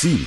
سين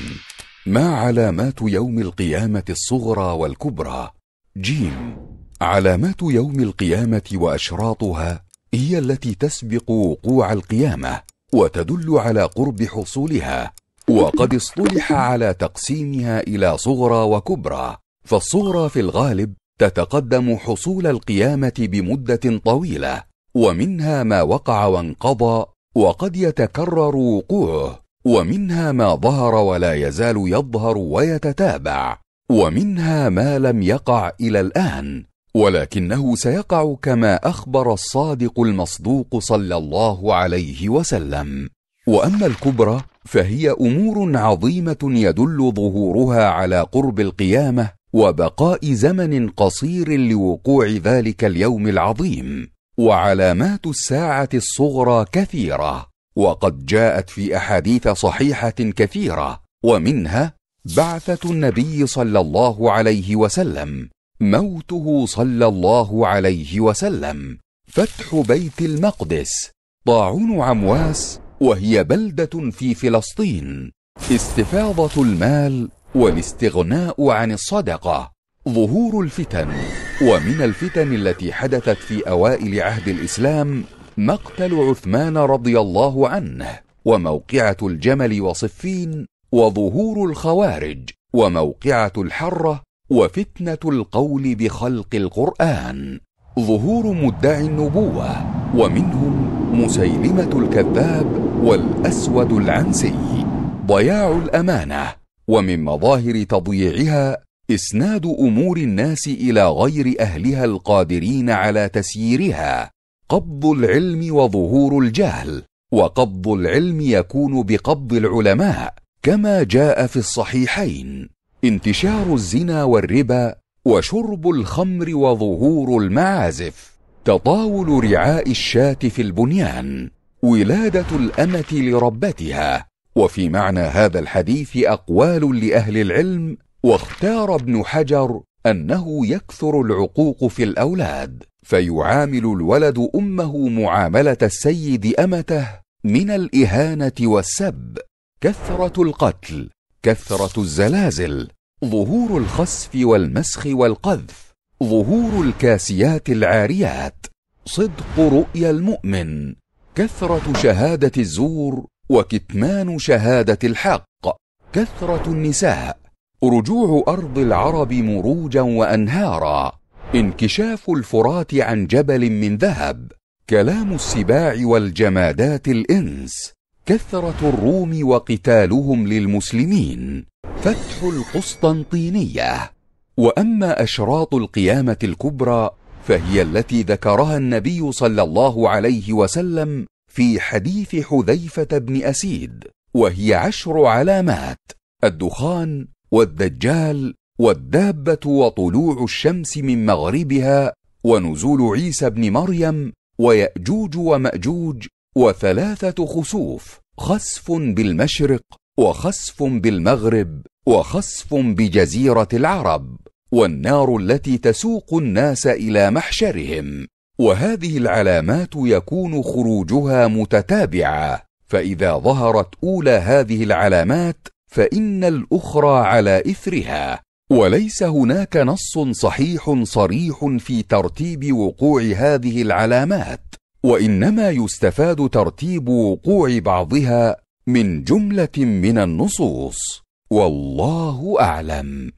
ما علامات يوم القيامة الصغرى والكبرى جيم علامات يوم القيامة وأشراطها هي التي تسبق وقوع القيامة وتدل على قرب حصولها وقد اصطلح على تقسيمها إلى صغرى وكبرى فالصغرى في الغالب تتقدم حصول القيامة بمدة طويلة ومنها ما وقع وانقضى وقد يتكرر وقوعه ومنها ما ظهر ولا يزال يظهر ويتتابع ومنها ما لم يقع الى الان ولكنه سيقع كما اخبر الصادق المصدوق صلى الله عليه وسلم واما الكبرى فهي امور عظيمه يدل ظهورها على قرب القيامه وبقاء زمن قصير لوقوع ذلك اليوم العظيم وعلامات الساعه الصغرى كثيره وقد جاءت في احاديث صحيحه كثيره ومنها بعثه النبي صلى الله عليه وسلم موته صلى الله عليه وسلم فتح بيت المقدس طاعون عمواس وهي بلده في فلسطين استفاضه المال والاستغناء عن الصدقه ظهور الفتن ومن الفتن التي حدثت في اوائل عهد الاسلام مقتل عثمان رضي الله عنه وموقعة الجمل وصفين وظهور الخوارج وموقعة الحرة وفتنة القول بخلق القرآن ظهور مدعي النبوة ومنهم مسيلمة الكذاب والأسود العنسي ضياع الأمانة ومن مظاهر تضييعها إسناد أمور الناس إلى غير أهلها القادرين على تسييرها قبض العلم وظهور الجهل وقبض العلم يكون بقبض العلماء كما جاء في الصحيحين انتشار الزنا والربا وشرب الخمر وظهور المعازف تطاول رعاء الشاة في البنيان ولادة الأمة لربتها وفي معنى هذا الحديث أقوال لأهل العلم واختار ابن حجر أنه يكثر العقوق في الأولاد فيعامل الولد أمه معاملة السيد أمته من الإهانة والسب كثرة القتل كثرة الزلازل ظهور الخسف والمسخ والقذف ظهور الكاسيات العاريات صدق رؤيا المؤمن كثرة شهادة الزور وكتمان شهادة الحق كثرة النساء رجوع أرض العرب مروجا وأنهارا انكشاف الفرات عن جبل من ذهب كلام السباع والجمادات الانس كثره الروم وقتالهم للمسلمين فتح القسطنطينيه واما اشراط القيامه الكبرى فهي التي ذكرها النبي صلى الله عليه وسلم في حديث حذيفه بن اسيد وهي عشر علامات الدخان والدجال والدابة وطلوع الشمس من مغربها ونزول عيسى بن مريم ويأجوج ومأجوج وثلاثة خسوف خسف بالمشرق وخسف بالمغرب وخسف بجزيرة العرب والنار التي تسوق الناس إلى محشرهم وهذه العلامات يكون خروجها متتابعة فإذا ظهرت أولى هذه العلامات فإن الأخرى على إثرها وليس هناك نص صحيح صريح في ترتيب وقوع هذه العلامات وانما يستفاد ترتيب وقوع بعضها من جمله من النصوص والله اعلم